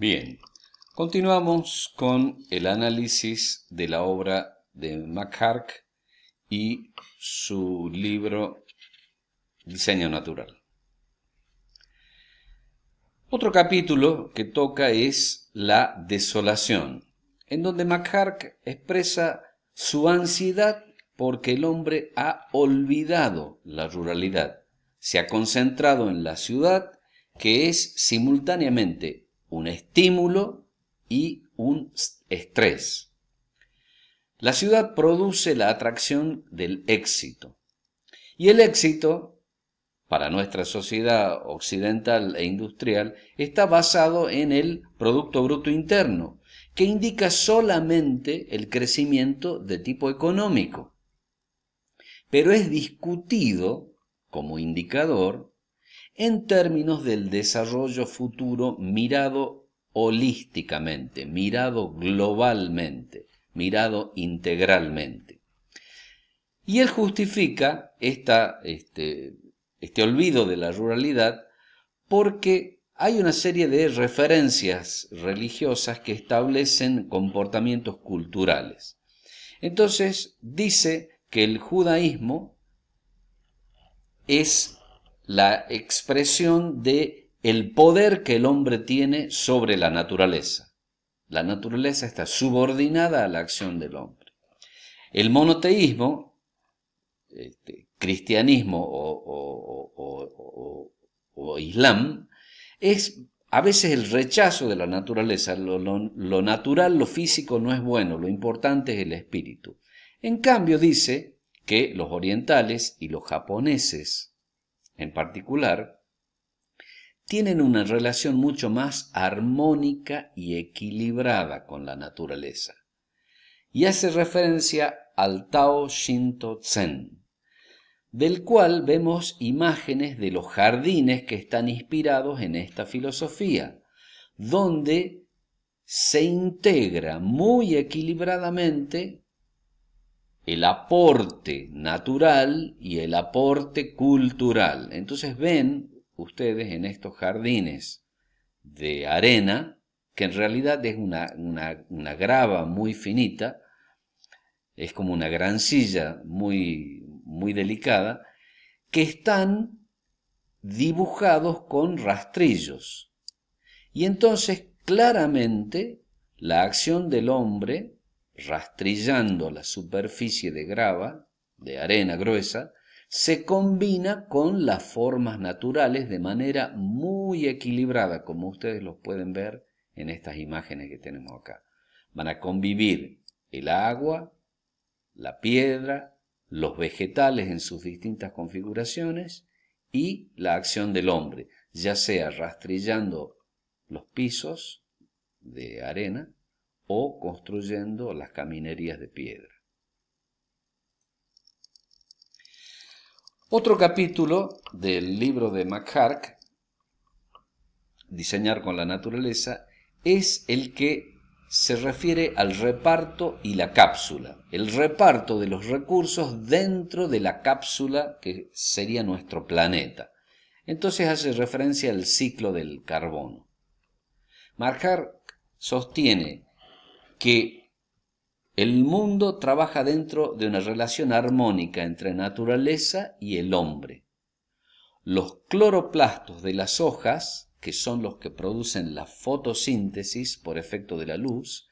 Bien, continuamos con el análisis de la obra de McHark y su libro Diseño Natural. Otro capítulo que toca es la desolación, en donde McHark expresa su ansiedad porque el hombre ha olvidado la ruralidad, se ha concentrado en la ciudad que es simultáneamente un estímulo y un estrés. La ciudad produce la atracción del éxito. Y el éxito, para nuestra sociedad occidental e industrial, está basado en el Producto Bruto Interno, que indica solamente el crecimiento de tipo económico. Pero es discutido como indicador en términos del desarrollo futuro mirado holísticamente, mirado globalmente, mirado integralmente. Y él justifica este, este olvido de la ruralidad porque hay una serie de referencias religiosas que establecen comportamientos culturales. Entonces dice que el judaísmo es la expresión de el poder que el hombre tiene sobre la naturaleza. La naturaleza está subordinada a la acción del hombre. El monoteísmo, este, cristianismo o, islam, es a veces el rechazo de la naturaleza. lo natural, lo físico no es bueno, lo importante es el espíritu. En cambio, dice que los orientales y los japoneses en particular, tienen una relación mucho más armónica y equilibrada con la naturaleza, y hace referencia al Tao Shinto Zen, del cual vemos imágenes de los jardines que están inspirados en esta filosofía, donde se integra muy equilibradamente el aporte natural y el aporte cultural. Entonces ven ustedes en estos jardines de arena, que en realidad es una, una, grava muy finita, es como una gran silla muy, muy delicada, que están dibujados con rastrillos. Y entonces claramente la acción del hombre rastrillando la superficie de grava, de arena gruesa, se combina con las formas naturales de manera muy equilibrada, como ustedes los pueden ver en estas imágenes que tenemos acá. Van a convivir el agua, la piedra, los vegetales en sus distintas configuraciones y la acción del hombre, ya sea rastrillando los pisos de arena o construyendo las caminerías de piedra. Otro capítulo del libro de McHark, Diseñar con la Naturaleza, es el que se refiere al reparto y la cápsula, el reparto de los recursos dentro de la cápsula que sería nuestro planeta. Entonces hace referencia al ciclo del carbono. McHark sostiene que el mundo trabaja dentro de una relación armónica entre naturaleza y el hombre. Los cloroplastos de las hojas, que son los que producen la fotosíntesis por efecto de la luz,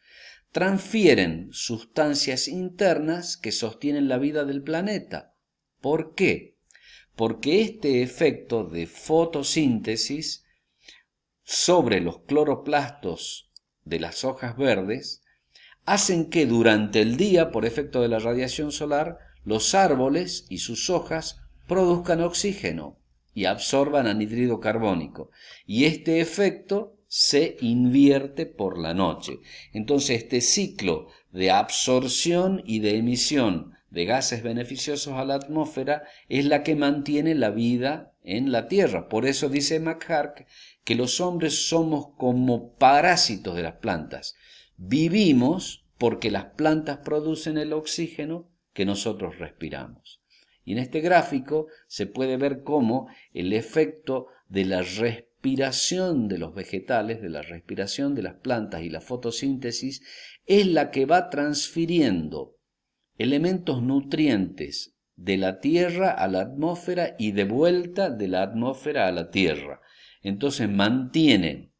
transfieren sustancias internas que sostienen la vida del planeta. ¿Por qué? Porque este efecto de fotosíntesis sobre los cloroplastos de las hojas verdes hacen que durante el día, por efecto de la radiación solar, los árboles y sus hojas produzcan oxígeno y absorban anhídrido carbónico. Y este efecto se invierte por la noche. Entonces este ciclo de absorción y de emisión de gases beneficiosos a la atmósfera es la que mantiene la vida en la Tierra. Por eso dice McHark que los hombres somos como parásitos de las plantas. Vivimos porque las plantas producen el oxígeno que nosotros respiramos. Y en este gráfico se puede ver cómo el efecto de la respiración de los vegetales, de la respiración de las plantas y la fotosíntesis es la que va transfiriendo elementos nutrientes de la Tierra a la atmósfera y de vuelta de la atmósfera a la Tierra. Entonces mantienen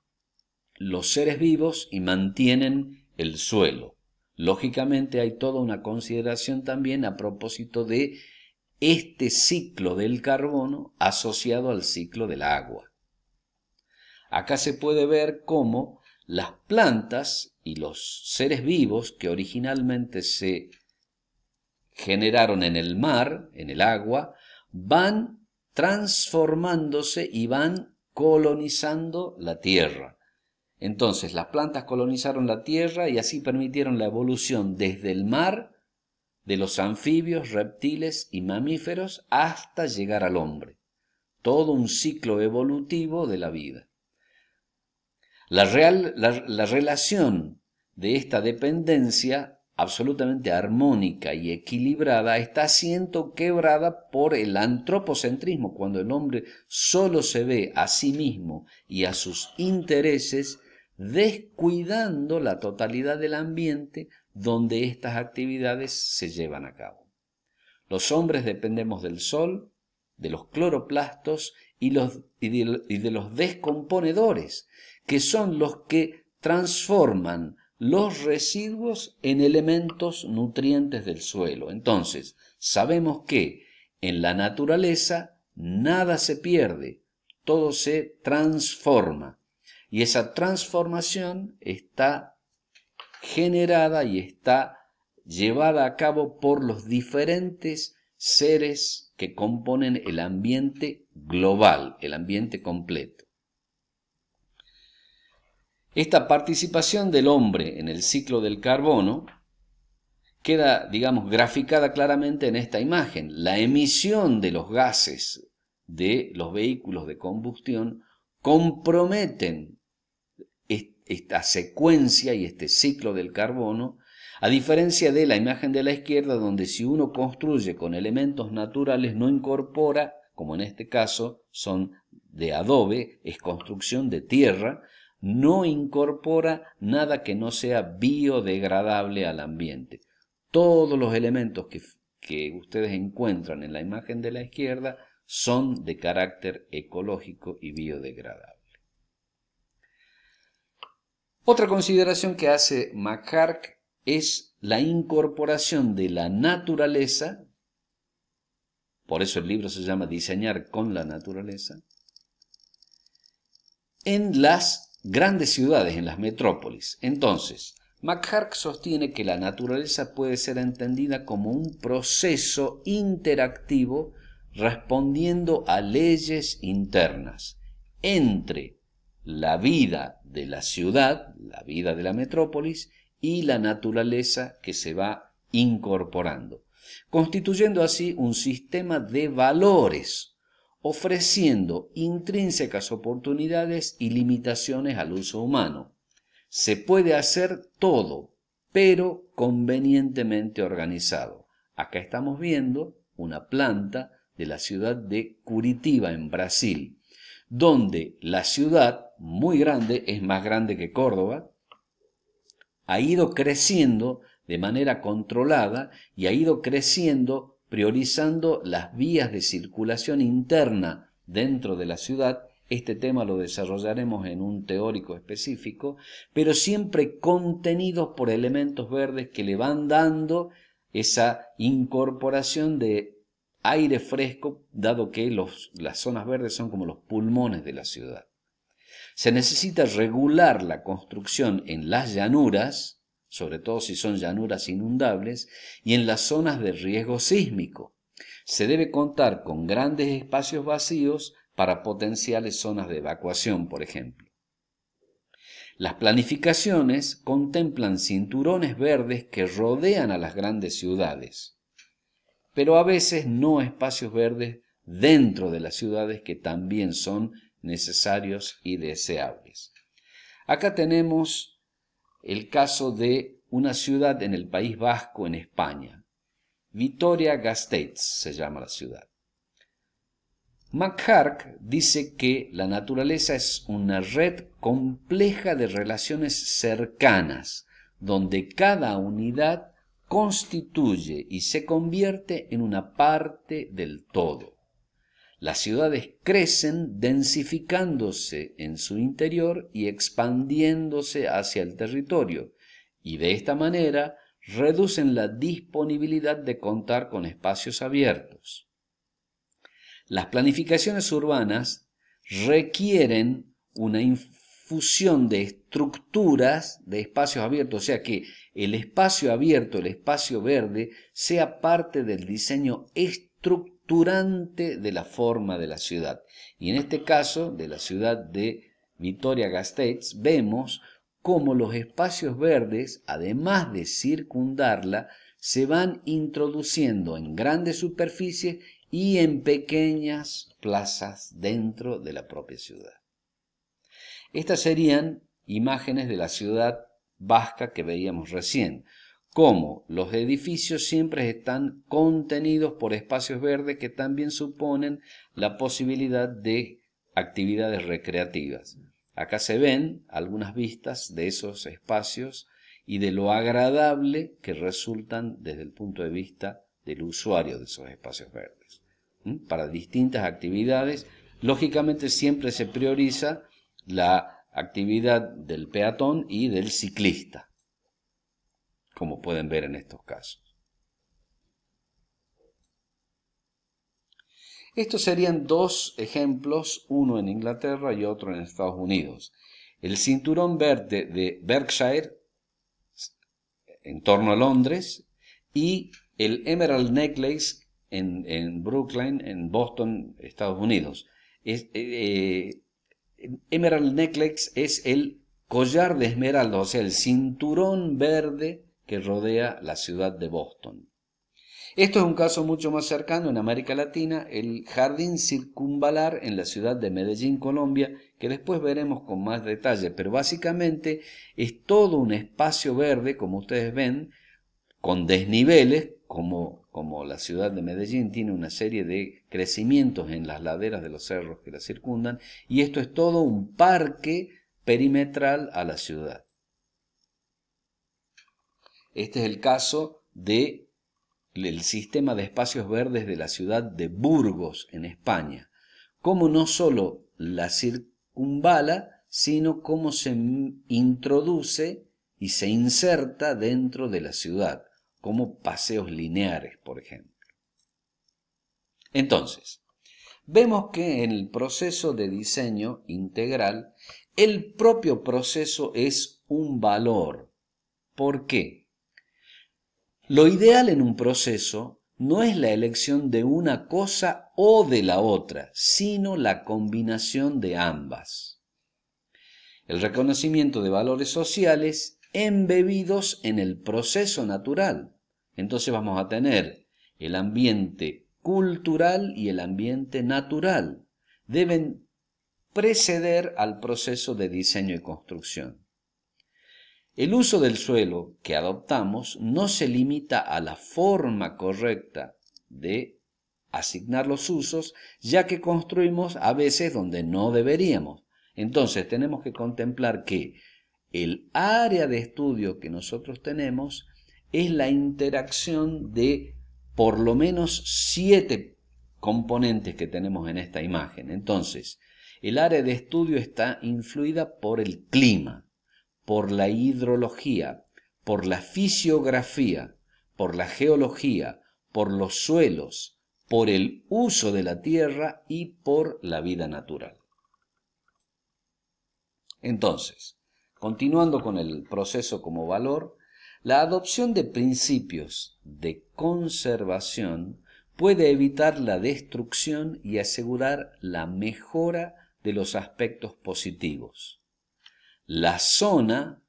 los seres vivos y mantienen el suelo. Lógicamente hay toda una consideración también a propósito de este ciclo del carbono asociado al ciclo del agua. Acá se puede ver cómo las plantas y los seres vivos que originalmente se generaron en el mar, en el agua, van transformándose y van colonizando la tierra. Entonces las plantas colonizaron la Tierra y así permitieron la evolución desde el mar de los anfibios, reptiles y mamíferos hasta llegar al hombre. Todo un ciclo evolutivo de la vida. La, relación de esta dependencia absolutamente armónica y equilibrada está siendo quebrada por el antropocentrismo, cuando el hombre solo se ve a sí mismo y a sus intereses descuidando la totalidad del ambiente donde estas actividades se llevan a cabo. Los hombres dependemos del sol, de los cloroplastos y, de los descomponedores, que son los que transforman los residuos en elementos nutrientes del suelo. Entonces, sabemos que en la naturaleza nada se pierde, todo se transforma. Y esa transformación está generada y está llevada a cabo por los diferentes seres que componen el ambiente global, el ambiente completo. Esta participación del hombre en el ciclo del carbono queda, digamos, graficada claramente en esta imagen. La emisión de los gases de los vehículos de combustión comprometen esta secuencia y este ciclo del carbono, a diferencia de la imagen de la izquierda, donde si uno construye con elementos naturales no incorpora, como en este caso son de adobe, es construcción de tierra, no incorpora nada que no sea biodegradable al ambiente. Todos los elementos que, que ustedes encuentran en la imagen de la izquierda son de carácter ecológico y biodegradable. Otra consideración que hace McHark es la incorporación de la naturaleza, por eso el libro se llama Diseñar con la naturaleza, en las grandes ciudades, en las metrópolis. Entonces, McHark sostiene que la naturaleza puede ser entendida como un proceso interactivo respondiendo a leyes internas entre la vida de la ciudad, la vida de la metrópolis, y la naturaleza que se va incorporando, constituyendo así un sistema de valores, ofreciendo intrínsecas oportunidades y limitaciones al uso humano. Se puede hacer todo, pero convenientemente organizado. Acá estamos viendo una planta de la ciudad de Curitiba, en Brasil, donde la ciudad, muy grande, es más grande que Córdoba, ha ido creciendo de manera controlada y ha ido creciendo priorizando las vías de circulación interna dentro de la ciudad. Este tema lo desarrollaremos en un teórico específico, pero siempre contenidos por elementos verdes que le van dando esa incorporación de aire fresco, dado que las zonas verdes son como los pulmones de la ciudad. Se necesita regular la construcción en las llanuras, sobre todo si son llanuras inundables, y en las zonas de riesgo sísmico. Se debe contar con grandes espacios vacíos para potenciales zonas de evacuación, por ejemplo. Las planificaciones contemplan cinturones verdes que rodean a las grandes ciudades pero a veces no espacios verdes dentro de las ciudades que también son necesarios y deseables. Acá tenemos el caso de una ciudad en el País Vasco, en España. Vitoria Gasteiz se llama la ciudad. McHark dice que la naturaleza es una red compleja de relaciones cercanas, donde cada unidad constituye y se convierte en una parte del todo. Las ciudades crecen densificándose en su interior y expandiéndose hacia el territorio, y de esta manera reducen la disponibilidad de contar con espacios abiertos. Las planificaciones urbanas requieren una fusión de estructuras de espacios abiertos, o sea que el espacio abierto, el espacio verde, sea parte del diseño estructurante de la forma de la ciudad. Y en este caso, de la ciudad de Vitoria-Gasteiz, vemos cómo los espacios verdes, además de circundarla, se van introduciendo en grandes superficies y en pequeñas plazas dentro de la propia ciudad. Estas serían imágenes de la ciudad vasca que veíamos recién, como los edificios siempre están contenidos por espacios verdes que también suponen la posibilidad de actividades recreativas. Acá se ven algunas vistas de esos espacios y de lo agradable que resultan desde el punto de vista del usuario de esos espacios verdes. Para distintas actividades, lógicamente siempre se prioriza la actividad del peatón y del ciclista, como pueden ver en estos casos. Estos serían dos ejemplos, uno en Inglaterra y otro en Estados Unidos. El cinturón verde de Berkshire, en torno a Londres, y el Emerald Necklace en, Brooklyn, en Boston, Estados Unidos. Eh, eh, Emerald Necklace es el collar de esmeraldas, o sea, el cinturón verde que rodea la ciudad de Boston. Esto es un caso mucho más cercano en América Latina, el jardín circunvalar en la ciudad de Medellín, Colombia, que después veremos con más detalle, pero básicamente es todo un espacio verde, como ustedes ven, con desniveles, como como la ciudad de Medellín, tiene una serie de crecimientos en las laderas de los cerros que la circundan, y esto es todo un parque perimetral a la ciudad. Este es el caso del sistema de espacios verdes de la ciudad de Burgos, en España, como no solo la circunvala, sino cómo se introduce y se inserta dentro de la ciudad como paseos lineares, por ejemplo. Entonces, vemos que en el proceso de diseño integral, el propio proceso es un valor. ¿Por qué? Lo ideal en un proceso no es la elección de una cosa o de la otra, sino la combinación de ambas. El reconocimiento de valores sociales embebidos en el proceso natural, entonces vamos a tener el ambiente cultural y el ambiente natural. Deben preceder al proceso de diseño y construcción. El uso del suelo que adoptamos no se limita a la forma correcta de asignar los usos, ya que construimos a veces donde no deberíamos. Entonces tenemos que contemplar que el área de estudio que nosotros tenemos es la interacción de por lo menos siete componentes que tenemos en esta imagen. Entonces, el área de estudio está influida por el clima, por la hidrología, por la fisiografía, por la geología, por los suelos, por el uso de la tierra y por la vida natural. Entonces, continuando con el proceso como valor, la adopción de principios de conservación puede evitar la destrucción y asegurar la mejora de los aspectos positivos. La zona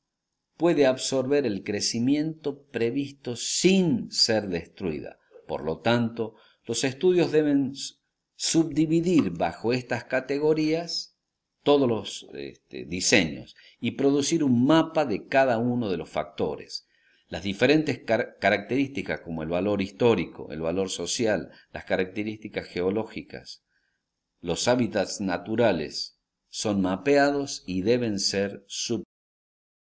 puede absorber el crecimiento previsto sin ser destruida. Por lo tanto, los estudios deben subdividir bajo estas categorías todos los este, diseños y producir un mapa de cada uno de los factores las diferentes características como el valor histórico, el valor social, las características geológicas, los hábitats naturales, son mapeados y deben ser sub